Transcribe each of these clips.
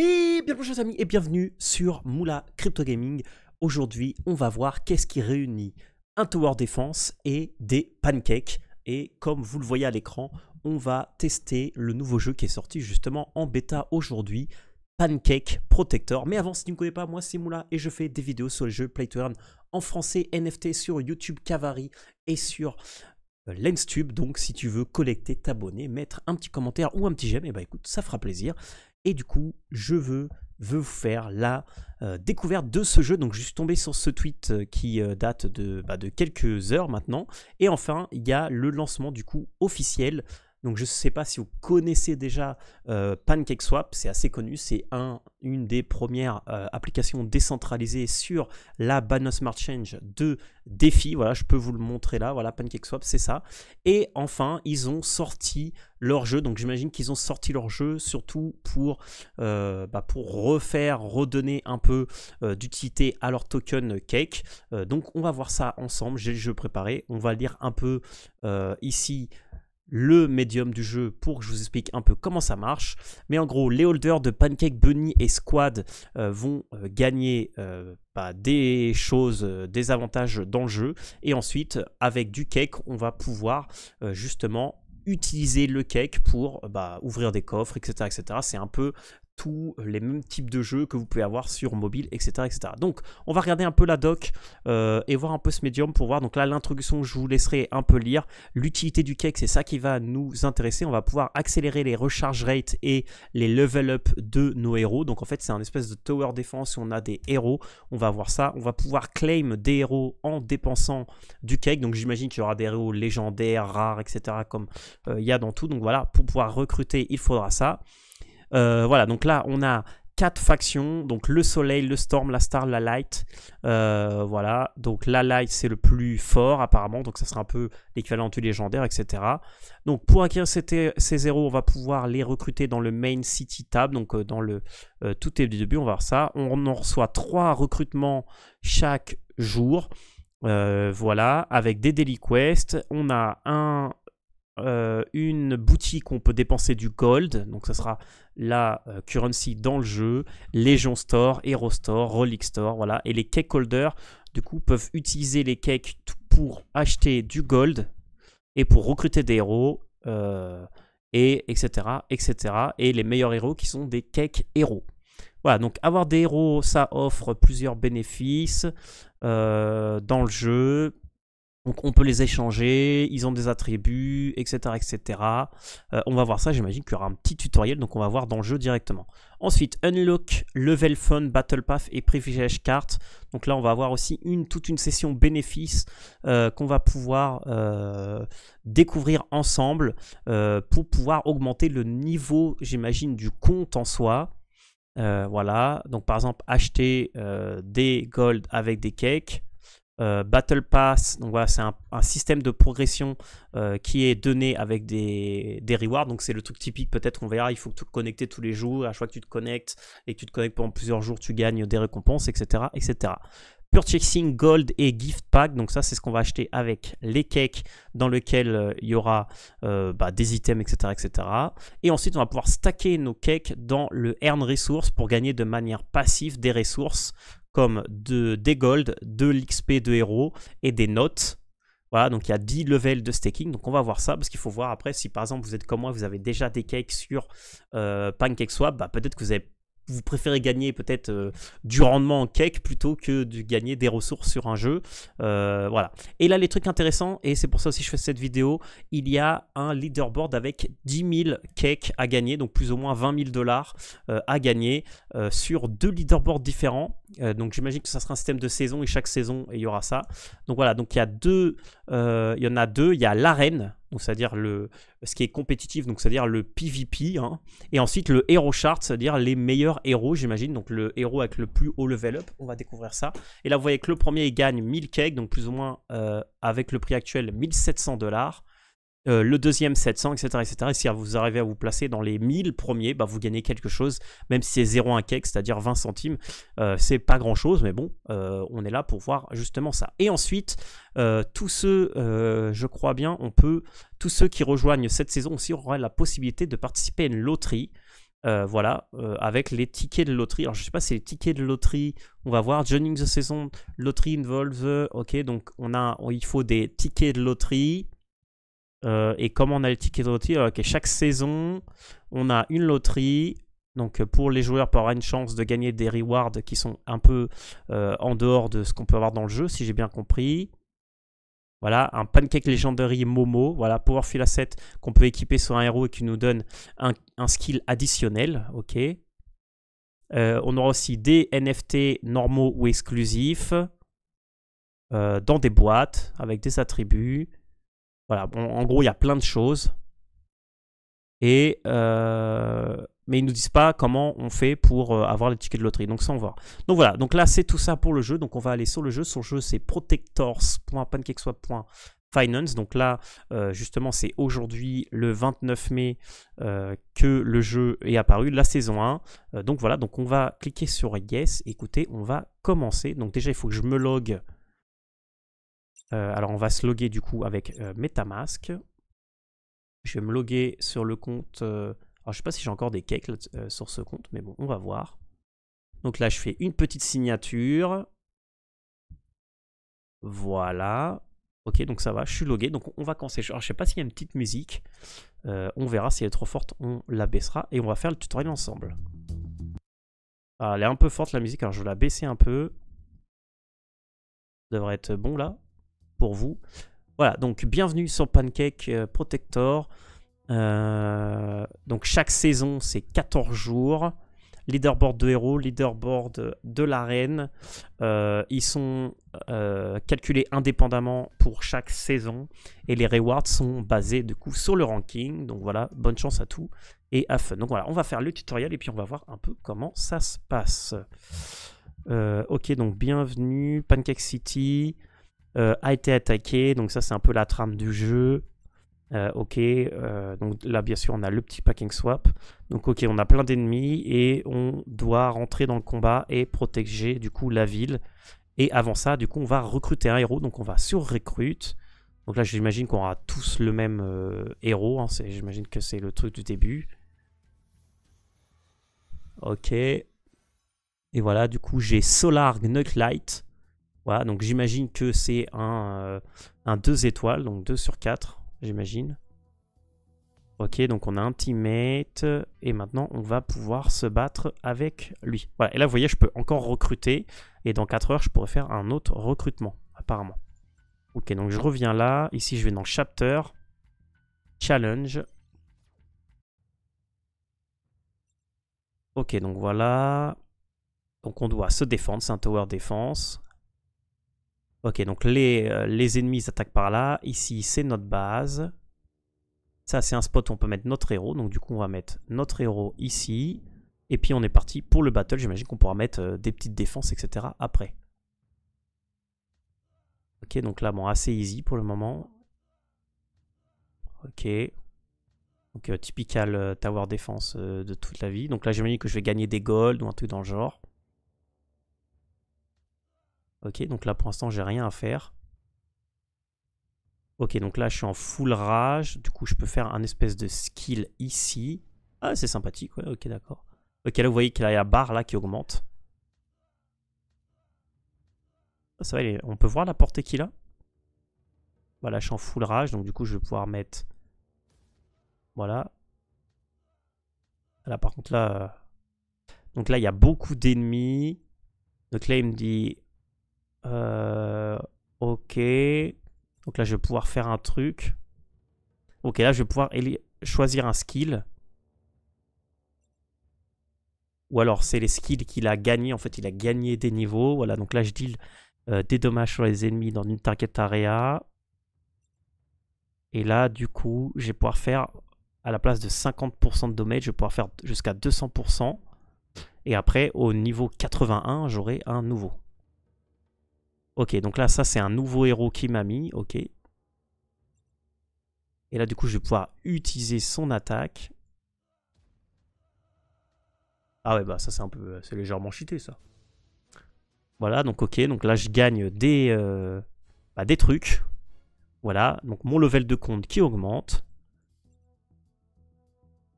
Et bien bonjour amis et bienvenue sur Moula Crypto Gaming. Aujourd'hui, on va voir qu'est-ce qui réunit un tower défense et des pancakes. Et comme vous le voyez à l'écran, on va tester le nouveau jeu qui est sorti justement en bêta aujourd'hui, Pancake Protector. Mais avant, si tu ne me connais pas, moi c'est Moula et je fais des vidéos sur le jeu Play to Earn en français, NFT sur YouTube Cavari et sur euh, LensTube. Donc si tu veux collecter, t'abonner, mettre un petit commentaire ou un petit j'aime, et eh bah ben, écoute, ça fera plaisir. Et du coup, je veux, veux vous faire la euh, découverte de ce jeu. Donc je suis tombé sur ce tweet euh, qui euh, date de, bah, de quelques heures maintenant. Et enfin, il y a le lancement du coup officiel donc je ne sais pas si vous connaissez déjà euh, PancakeSwap, c'est assez connu, c'est une des premières euh, applications décentralisées sur la Binance Smart Change de Défi. Voilà, je peux vous le montrer là. Voilà, PancakeSwap, c'est ça. Et enfin, ils ont sorti leur jeu. Donc j'imagine qu'ils ont sorti leur jeu surtout pour, euh, bah, pour refaire, redonner un peu d'utilité à leur token Cake. donc on va voir ça ensemble. J'ai le jeu préparé. On va le lire un peu ici le médium du jeu pour que je vous explique un peu comment ça marche. Mais en gros, les holders de Pancake Bunny et Squad euh, vont euh, gagner euh, bah, des choses, des avantages dans le jeu. Et ensuite, avec du cake, on va pouvoir justement utiliser le cake pour bah, ouvrir des coffres, etc. etc. C'est un peu tous les mêmes types de jeux que vous pouvez avoir sur mobile, etc. etc. Donc, on va regarder un peu la doc euh, et voir un peu ce médium pour voir. Donc là, l'introduction, je vous laisserai un peu lire. L'utilité du cake, c'est ça qui va nous intéresser. On va pouvoir accélérer les recharge rates et les level up de nos héros. Donc en fait, c'est un espèce de tower défense où on a des héros. On va voir ça. On va pouvoir claim des héros en dépensant du cake. Donc j'imagine qu'il y aura des héros légendaires, rares, etc. comme euh, il y a dans tout. Donc voilà, pour pouvoir recruter, il faudra ça. Euh, voilà, donc là, on a quatre factions, donc le soleil, le storm, la star, la light. Euh, voilà, donc la light c'est le plus fort apparemment, donc ça sera un peu l'équivalent du légendaire, etc. Donc pour acquérir ces, ces zéros, on va pouvoir les recruter dans le main city tab, donc euh, dans le tout est du début, on va voir ça. On en reçoit trois recrutements chaque jour. voilà, avec des daily quests, on a un euh, une boutique où on peut dépenser du gold, donc ça sera la euh, currency dans le jeu, Legion Store, Hero Store, Relic Store, voilà, et les cake holders du coup peuvent utiliser les cakes pour acheter du gold et pour recruter des héros, euh, et etc., etc., et les meilleurs héros qui sont des cake héros. Voilà, donc avoir des héros, ça offre plusieurs bénéfices dans le jeu, donc on peut les échanger, ils ont des attributs, etc. etc. Euh, on va voir ça, j'imagine qu'il y aura un petit tutoriel, donc on va voir dans le jeu directement. Ensuite, Unlock, Level Fun, Battle Path et Privilege Carte. Donc là, on va avoir aussi une, toute une session bénéfice euh, qu'on va pouvoir euh, découvrir ensemble pour pouvoir augmenter le niveau, j'imagine, du compte en soi. voilà, donc par exemple acheter des gold avec des cakes, euh, Battle Pass. Donc voilà, c'est un, système de progression euh, qui est donné avec des, des rewards. Donc c'est le truc typique, peut-être on verra, il faut que te connecter tous les jours. À chaque fois que tu te connectes et que tu te connectes pendant plusieurs jours, tu gagnes des récompenses, etc. etc. Purchasing Gold et Gift Pack, donc ça c'est ce qu'on va acheter avec les cakes dans lequel euh, il y aura bah, des items, etc., etc. Et ensuite on va pouvoir stacker nos cakes dans le Earn Resource pour gagner de manière passive des ressources de, des gold de l'XP de héros et des notes. Voilà, donc il y a 10 levels de staking. Donc on va voir ça parce qu'il faut voir après si par exemple vous êtes comme moi, vous avez déjà des cakes sur euh, PancakeSwap, bah peut-être que vous avez vous préférez gagner peut-être euh, du rendement en cake plutôt que de gagner des ressources sur un jeu. Euh, voilà. Et là, les trucs intéressants, et c'est pour ça aussi que je fais cette vidéo, il y a un leaderboard avec 10 000 cakes à gagner, donc plus ou moins 20 000 dollars euh, à gagner sur deux leaderboards différents. donc j'imagine que ça sera un système de saison et chaque saison, il y aura ça. Donc voilà, donc il y a deux, il y en a deux, il y a l'arène c'est-à-dire le ce qui est compétitif, donc c'est-à-dire le PvP, hein, et ensuite le Hero Chart, c'est-à-dire les meilleurs héros, j'imagine, donc le héros avec le plus haut level up, on va découvrir ça. Et là, vous voyez que le premier, il gagne 1000 cakes, donc plus ou moins euh, avec le prix actuel 1700 dollars. Euh, le deuxième 700, etc., etc. Et si vous arrivez à vous placer dans les 1000 premiers, bah, vous gagnez quelque chose, même si c'est 0,1 cake, c'est-à-dire 20 centimes, euh, c'est pas grand-chose, mais bon, euh, on est là pour voir justement ça. Et ensuite, tous ceux, je crois bien, on peut, tous ceux qui rejoignent cette saison aussi auraient la possibilité de participer à une loterie. voilà, avec les tickets de loterie. Alors, je sais pas, c'est les tickets de loterie. On va voir. Joining the Season, loterie Involve. Ok, donc on a, il faut des tickets de loterie. Euh, et comme on a le ticket de loterie, euh, chaque saison, on a une loterie. Donc euh, pour les joueurs, pour avoir une chance de gagner des rewards qui sont un peu en dehors de ce qu'on peut avoir dans le jeu, si j'ai bien compris. Voilà, un pancake légendary Momo, voilà, Powerful Asset qu'on peut équiper sur un héros et qui nous donne un, skill additionnel, ok. on aura aussi des NFT normaux ou exclusifs dans des boîtes avec des attributs. Voilà, bon, en gros, il y a plein de choses. Et, euh, mais ils ne nous disent pas comment on fait pour euh, avoir les tickets de loterie. Donc ça, on va. Donc voilà, donc là, c'est tout ça pour le jeu. Donc on va aller sur le jeu. Son jeu, c'est protectors.pancakeswap.finance. Donc là, euh, justement, c'est aujourd'hui, le 29 mai, que le jeu est apparu, la saison 1. donc voilà, donc on va cliquer sur Yes. Écoutez, on va commencer. Donc déjà, il faut que je me logue. Euh, alors on va se loguer du coup avec euh, Metamask. Je vais me loguer sur le compte. Euh, alors je sais pas si j'ai encore des cakes sur ce compte, mais bon, on va voir. Donc là, je fais une petite signature. Voilà. Ok, donc ça va, je suis logué. Donc on va commencer. Alors, je sais pas s'il y a une petite musique. on verra si elle est trop forte, on la baissera et on va faire le tutoriel ensemble. Ah, elle est un peu forte la musique, alors je vais la baisser un peu devrait être bon là pour vous. Voilà, donc bienvenue sur Pancake euh, Protector. Euh, donc chaque saison, c'est 14 jours. Leaderboard de héros, leaderboard de l'arène. Euh, ils sont euh, calculés indépendamment pour chaque saison. Et les rewards sont basés du coup sur le ranking. Donc voilà, bonne chance à tout et à fun. Donc voilà, on va faire le tutoriel et puis on va voir un peu comment ça se passe. ok, donc bienvenue, Pancake City. Euh, a été attaqué, donc ça c'est un peu la trame du jeu. Euh, ok, euh, donc là bien sûr on a le petit packing swap. Donc ok, on a plein d'ennemis et on doit rentrer dans le combat et protéger du coup la ville. Et avant ça, du coup on va recruter un héros, donc on va sur-recrute. Donc là j'imagine qu'on aura tous le même héros, hein. j'imagine que c'est le truc du début. Ok. Et voilà, du coup j'ai Solar light donc j'imagine que c'est un, 2 euh, étoiles, donc 2 sur 4, j'imagine. Ok, donc on a un teammate, et maintenant on va pouvoir se battre avec lui. Voilà, et là vous voyez, je peux encore recruter, et dans 4 heures, je pourrais faire un autre recrutement, apparemment. Ok, donc je reviens là, ici je vais dans Chapter, Challenge. Ok, donc voilà, donc on doit se défendre, c'est un tower défense. Ok, donc les, euh, les ennemis attaquent par là. Ici, c'est notre base. Ça, c'est un spot où on peut mettre notre héros. Donc du coup, on va mettre notre héros ici. Et puis on est parti pour le battle. J'imagine qu'on pourra mettre euh, des petites défenses, etc. après. Ok, donc là, bon, assez easy pour le moment. Ok. Donc, euh, typical tower défense de toute la vie. Donc là, j'imagine que je vais gagner des gold ou un truc dans le genre. Ok, donc là pour l'instant j'ai rien à faire. Ok, donc là je suis en full rage. Du coup je peux faire un espèce de skill ici. Ah c'est sympathique, ok d'accord. Ok là vous voyez qu'il y a la barre là qui augmente. Ah, ça va, on peut voir la portée qu'il a Voilà, je suis en full rage, donc du coup je vais pouvoir mettre... Voilà. Là par contre là... Euh, donc là il y a beaucoup d'ennemis. Donc là il me dit euh, ok. Donc là, je vais pouvoir faire un truc. Ok, là, je vais pouvoir choisir un skill. Ou alors, c'est les skills qu'il a gagné. En fait, il a gagné des niveaux. Voilà, donc là, je deal euh, des dommages sur les ennemis dans une target area. Et là, du coup, je vais pouvoir faire, à la place de 50% de damage, je vais pouvoir faire jusqu'à 200%. Et après, au niveau 81, j'aurai un nouveau. Ok, donc là, ça, c'est un nouveau héros qui m'a mis. Ok. Et là, du coup, je vais pouvoir utiliser son attaque. Ah ouais, bah ça, c'est un peu... Euh, c'est légèrement cheaté, ça. Voilà, donc ok. Donc là, je gagne des... Euh, bah, des trucs. Voilà, donc mon level de compte qui augmente.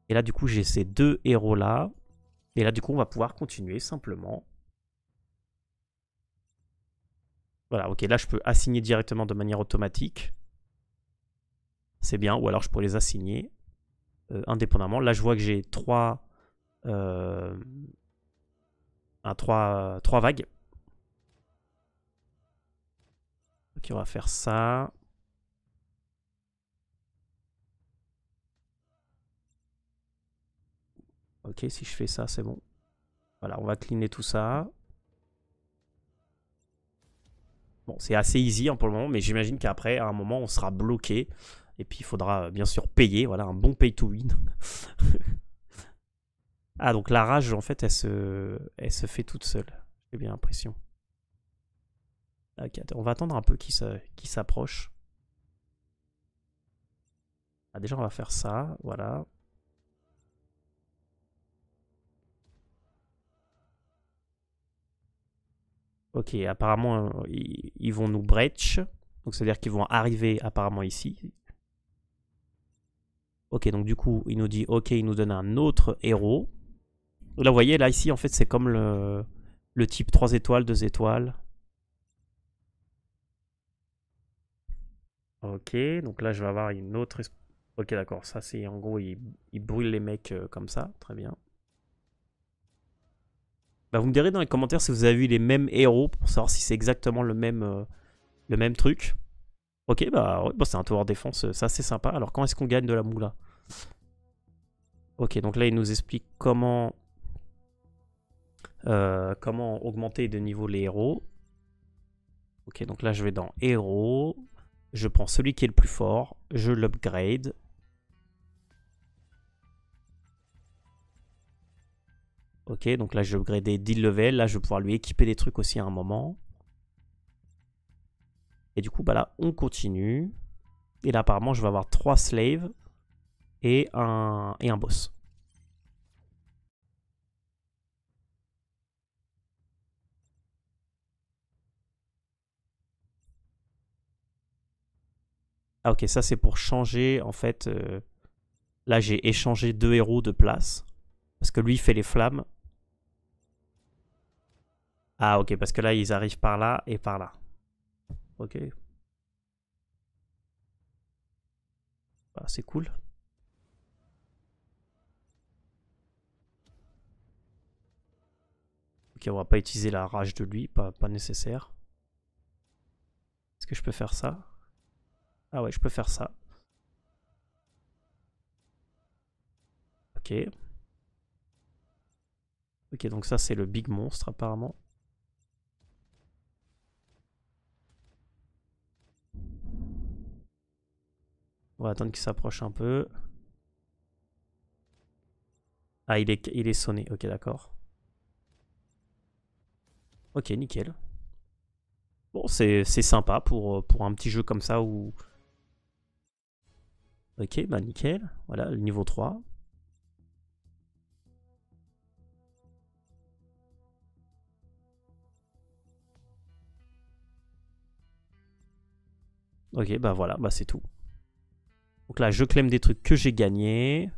Et là, du coup, j'ai ces deux héros-là. Et là, du coup, on va pouvoir continuer simplement Voilà, ok, là je peux assigner directement de manière automatique. C'est bien, ou alors je pourrais les assigner euh, indépendamment. Là je vois que j'ai trois, euh, trois, trois vagues. Ok, on va faire ça. Ok, si je fais ça, c'est bon. Voilà, on va cleaner tout ça. c'est assez easy en hein, pour le moment, mais j'imagine qu'après, à un moment, on sera bloqué. Et puis, il faudra bien sûr payer. Voilà, un bon pay to win. ah, donc la rage, en fait, elle se, elle se fait toute seule. J'ai bien l'impression. Ok, on va attendre un peu qu'il s'approche. Ah, déjà, on va faire ça. Voilà. Ok, apparemment, ils vont nous breach. Donc, c'est-à-dire qu'ils vont arriver apparemment ici. Ok, donc du coup, il nous dit, ok, il nous donne un autre héros. Là, vous voyez, là, ici, en fait, c'est comme le, type 3 étoiles, 2 étoiles. Ok, donc là, je vais avoir une autre... Ok, d'accord, ça, c'est en gros, il, brûle les mecs euh, comme ça, très bien. Bah, vous me direz dans les commentaires si vous avez vu les mêmes héros pour savoir si c'est exactement le même, euh, le même truc. Ok, bah, bah c'est un tower défense, Ça euh, c'est sympa. Alors quand est-ce qu'on gagne de la moula Ok, donc là il nous explique comment, euh, comment augmenter de niveau les héros. Ok, donc là je vais dans héros, je prends celui qui est le plus fort, je l'upgrade, Ok, donc là, je vais upgrader deal level. Là, je vais pouvoir lui équiper des trucs aussi à un moment. Et du coup, bah là, on continue. Et là, apparemment, je vais avoir 3 slaves et un, et un boss. Ah ok, ça c'est pour changer, en fait, euh, là j'ai échangé deux héros de place, parce que lui il fait les flammes, ah ok, parce que là ils arrivent par là et par là. Ok. Bah, c'est cool. Ok, on va pas utiliser la rage de lui, pas, pas nécessaire. Est-ce que je peux faire ça Ah ouais, je peux faire ça. Ok. Ok, donc ça c'est le big monstre apparemment. On va attendre qu'il s'approche un peu. Ah, il est, il est sonné. Ok, d'accord. Ok, nickel. Bon, c'est sympa pour, pour un petit jeu comme ça où... Ok, bah nickel. Voilà, le niveau 3. Ok, bah voilà, bah c'est tout. Donc là, je clème des trucs que j'ai gagnés.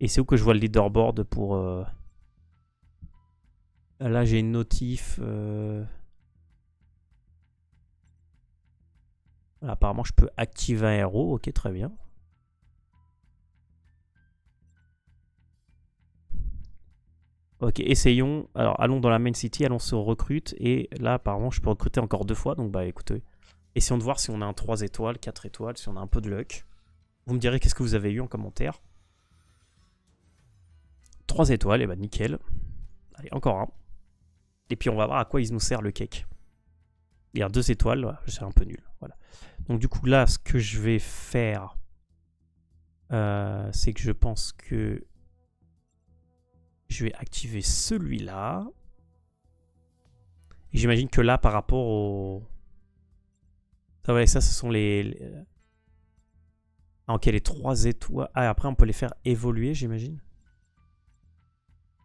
Et c'est où que je vois le leaderboard pour... Euh, ah, là, j'ai une notif. Euh. apparemment, je peux activer un héros. Ok, très bien. Ok, essayons. Alors, allons dans la main city, allons se recrute. Et là, apparemment, je peux recruter encore deux fois. Donc, bah écoutez, essayons de voir si on a un 3 étoiles, 4 étoiles, si on a un peu de luck. Vous me direz qu'est-ce que vous avez eu en commentaire. 3 étoiles, et eh bah ben, nickel. Allez, encore un. Et puis on va voir à quoi il nous sert le cake. Il y a deux étoiles, c'est un peu nul. Voilà. Donc du coup là, ce que je vais faire, euh, c'est que je pense que je vais activer celui-là. j'imagine que là, par rapport au... ça, ce sont les... Ah, ok, les trois étoiles. Ah, après, on peut les faire évoluer, j'imagine.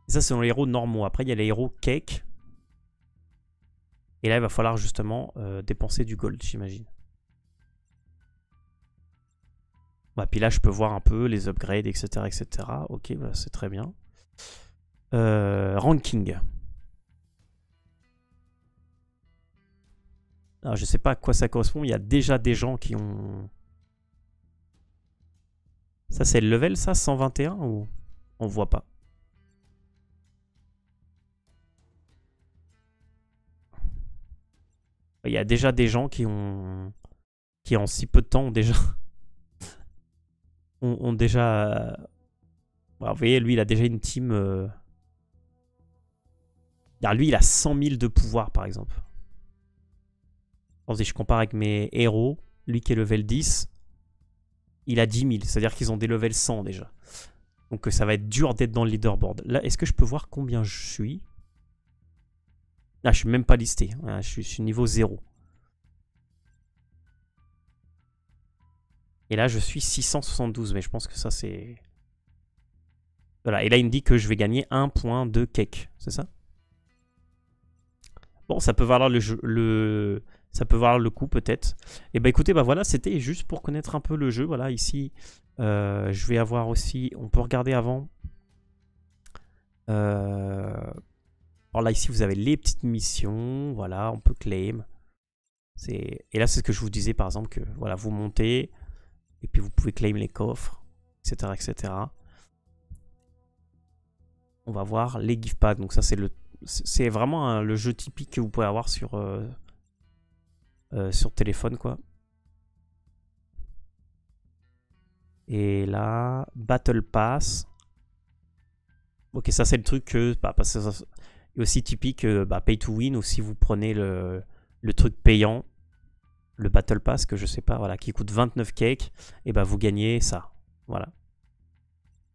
Ça, c'est dans les héros normaux. Après, il y a les héros cake. Et là, il va falloir justement euh, dépenser du gold, j'imagine. Bah, puis là, je peux voir un peu les upgrades, etc. etc. Ok, bah, c'est très bien. Euh, ranking. Alors, ah, je sais pas à quoi ça correspond. Il y a déjà des gens qui ont ça, c'est le level, ça, 121 ou on voit pas Il y a déjà des gens qui ont qui en si peu de temps ont déjà ont, déjà euh, vous voyez lui il a déjà une team euh, lui il a 100 000 de pouvoir par exemple. je compare avec mes héros, lui qui est level 10, il a 10 000, c'est-à-dire qu'ils ont des levels 100 déjà. Donc euh, ça va être dur d'être dans le leaderboard. Là, est-ce que je peux voir combien je suis Là, ah, je suis même pas listé. Hein, je, suis, niveau 0. Et là, je suis 672, mais je pense que ça, c'est... Voilà, et là, il me dit que je vais gagner un point de cake, c'est ça Bon, ça peut valoir le, jeu, le, ça peut voir le coup peut-être. Et eh bah ben, écoutez, bah voilà, c'était juste pour connaître un peu le jeu. Voilà, ici, euh, je vais avoir aussi, on peut regarder avant. Euh, alors là, ici, vous avez les petites missions. Voilà, on peut claim. Et là, c'est ce que je vous disais, par exemple, que voilà, vous montez, et puis vous pouvez claim les coffres, etc. etc. On va voir les gift packs. Donc ça, c'est le... C'est vraiment le jeu typique que vous pouvez avoir sur... Euh, euh, sur téléphone quoi. Et là, Battle Pass. Ok, ça c'est le truc que, bah, aussi typique euh, bah, Pay to Win ou si vous prenez le, le, truc payant, le Battle Pass que je sais pas, voilà, qui coûte 29 cakes, et bah vous gagnez ça, voilà.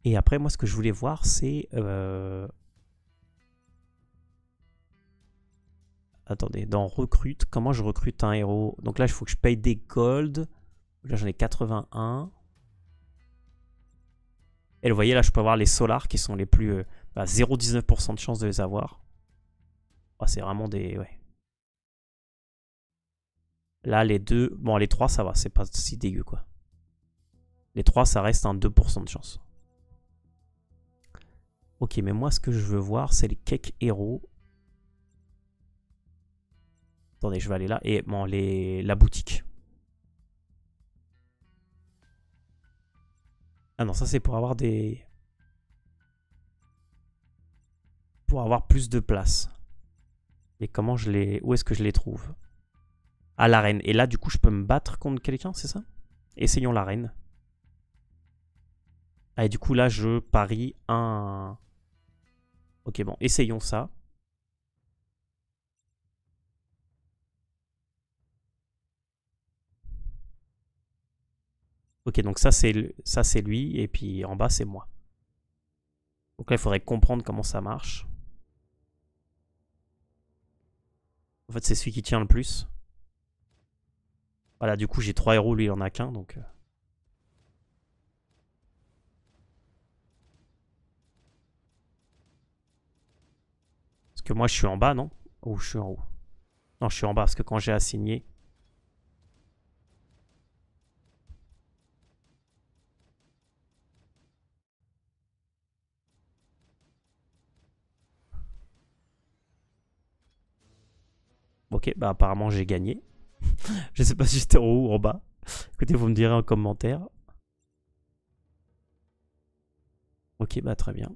Et après, moi, ce que je voulais voir, c'est euh, attendez, dans recrute, comment je recrute un héros Donc là, il faut que je paye des gold. Là, j'en ai 81. Et vous voyez, là, je peux avoir les solars qui sont les plus... 0,19% euh, bah, de chance de les avoir. Ah, c'est vraiment des... Ouais. Là, les deux... Bon, les trois, ça va. C'est pas si dégueu, quoi. Les trois, ça reste un 2% de chance. Ok, mais moi, ce que je veux voir, c'est les cakes héros Attendez, je vais aller là. Et bon, la boutique. Ah non, ça c'est pour avoir des... Pour avoir plus de place. Et comment je les... Où est-ce que je les trouve À l'arène. Et là, du coup, je peux me battre contre quelqu'un, c'est ça Essayons l'arène. Ah, et du coup, là, je parie un... Ok, bon, essayons ça. Ok, donc ça c'est ça c'est lui et puis en bas c'est moi. Donc là il faudrait comprendre comment ça marche. En fait c'est celui qui tient le plus. Voilà, du coup j'ai trois héros, lui il en a qu'un donc. Euh. Parce que moi je suis en bas non Ou je suis en haut Non je suis en bas parce que quand j'ai assigné Ok, bah apparemment j'ai gagné. je sais pas si j'étais en haut ou en bas. Écoutez, vous me direz en commentaire. Ok, bah très bien.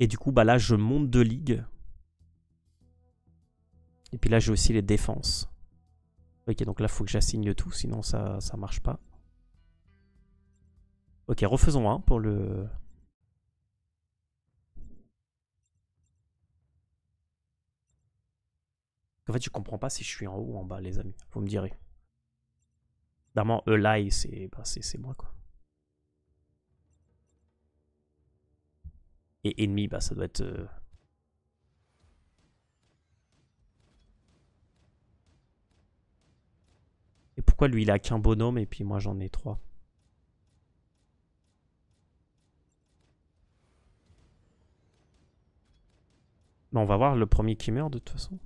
Et du coup, bah là, je monte de ligue. Et puis là, j'ai aussi les défenses. Ok, donc là, faut que j'assigne tout, sinon ça ça marche pas. Ok, refaisons un pour le En fait, je comprends pas si je suis en haut ou en bas, les amis. Vous me direz. D'abord, Eli, c'est bah, moi, quoi. Et ennemi, bah, ça doit être... Euh, et pourquoi lui, il a qu'un bonhomme et puis moi, j'en ai trois Mais on va voir le premier qui meurt, de toute façon.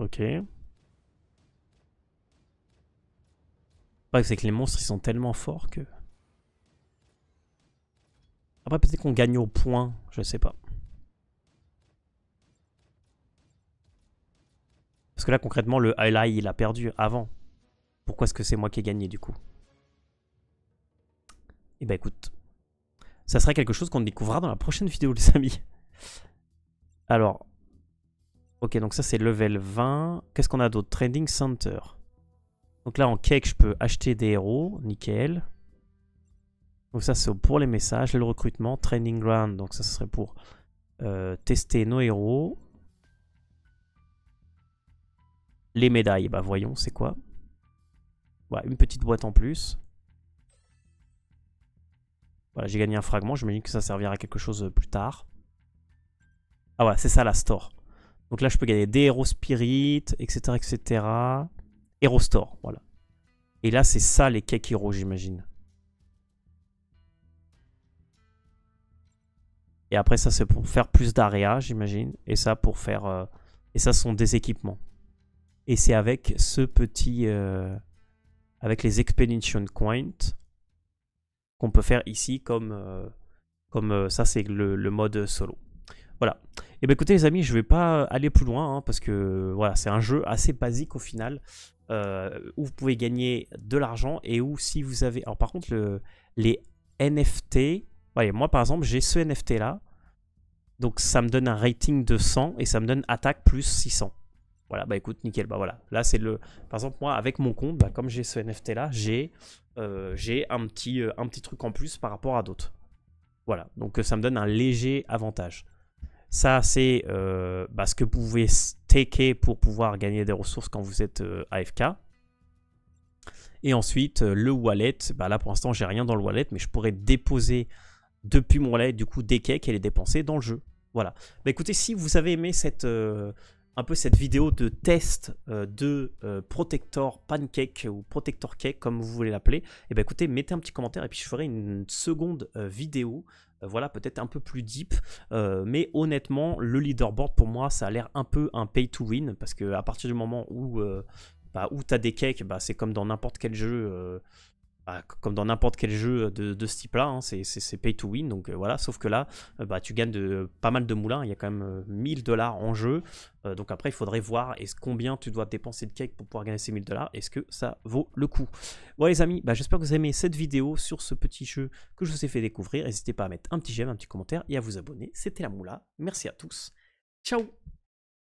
Ok. que c'est que les monstres, ils sont tellement forts que... Après, peut-être qu'on gagne au point, je sais pas. Parce que là, concrètement, le highlight il a perdu avant. Pourquoi est-ce que c'est moi qui ai gagné, du coup Eh bah écoute, ça serait quelque chose qu'on découvrira dans la prochaine vidéo, les amis. Alors, Ok, donc ça c'est level 20. Qu'est-ce qu'on a d'autre Training Center. Donc là en cake, je peux acheter des héros. Nickel. Donc ça c'est pour les messages, le recrutement. Training Ground, donc ça, serait pour euh, tester nos héros. Les médailles, bah voyons, c'est quoi Voilà, une petite boîte en plus. Voilà, j'ai gagné un fragment, je me que ça servira à quelque chose euh, plus tard. Ah ouais, c'est ça la store. Donc là, je peux gagner des héros Spirit, etc., etc. Hero Store, voilà. Et là, c'est ça les cake j'imagine. Et après, ça, c'est pour faire plus d'area, j'imagine. Et ça, pour faire... Euh, et ça, sont des équipements. Et c'est avec ce petit... Euh, avec les Expedition Coins qu'on peut faire ici comme... Euh, comme ça, c'est le mode solo. Voilà. Et eh bien écoutez les amis, je vais pas euh, aller plus loin hein, parce que voilà, c'est un jeu assez basique au final euh, où vous pouvez gagner de l'argent et où si vous avez... Alors par contre, le, les NFT... Voyez, moi par exemple, j'ai ce NFT là. Donc ça me donne un rating de 100 et ça me donne attaque plus 600. Voilà, bah écoute, nickel. Bah voilà, là c'est le. Par exemple, moi avec mon compte, bah, comme j'ai ce NFT là, euh, j'ai un, petit, un petit truc en plus par rapport à d'autres. Voilà, donc ça me donne un léger avantage. Ça, c'est euh, bah, ce que vous pouvez staker pour pouvoir gagner des ressources quand vous êtes euh, AFK. Et ensuite, euh, le wallet, bah, là pour l'instant, j'ai rien dans le wallet, mais je pourrais déposer depuis mon wallet, du coup, des cakes et les dépenser dans le jeu. Voilà. Bah, écoutez, si vous avez aimé cette un peu cette vidéo de test euh, de euh, Protector Pancake ou Protector Cake, comme vous voulez l'appeler, et eh ben écoutez, mettez un petit commentaire et puis je ferai une seconde euh, vidéo voilà, peut-être un peu plus deep. mais honnêtement, le leaderboard, pour moi, ça a l'air un peu un pay to win, parce que à partir du moment où, bah, où tu as des cakes, bah, c'est comme dans n'importe quel jeu. Bah, comme dans n'importe quel jeu de, ce type-là, hein, c'est pay to win. Donc euh, voilà, sauf que là, euh, bah, tu gagnes pas mal de moulins. Il y a quand même 1000 euh, dollars en jeu. donc après, il faudrait voir combien tu dois dépenser de cake pour pouvoir gagner ces 1000 dollars. Est-ce que ça vaut le coup Bon, les amis, bah, j'espère que vous avez aimé cette vidéo sur ce petit jeu que je vous ai fait découvrir. N'hésitez pas à mettre un petit j'aime, un petit commentaire et à vous abonner. C'était la moula. Merci à tous. Ciao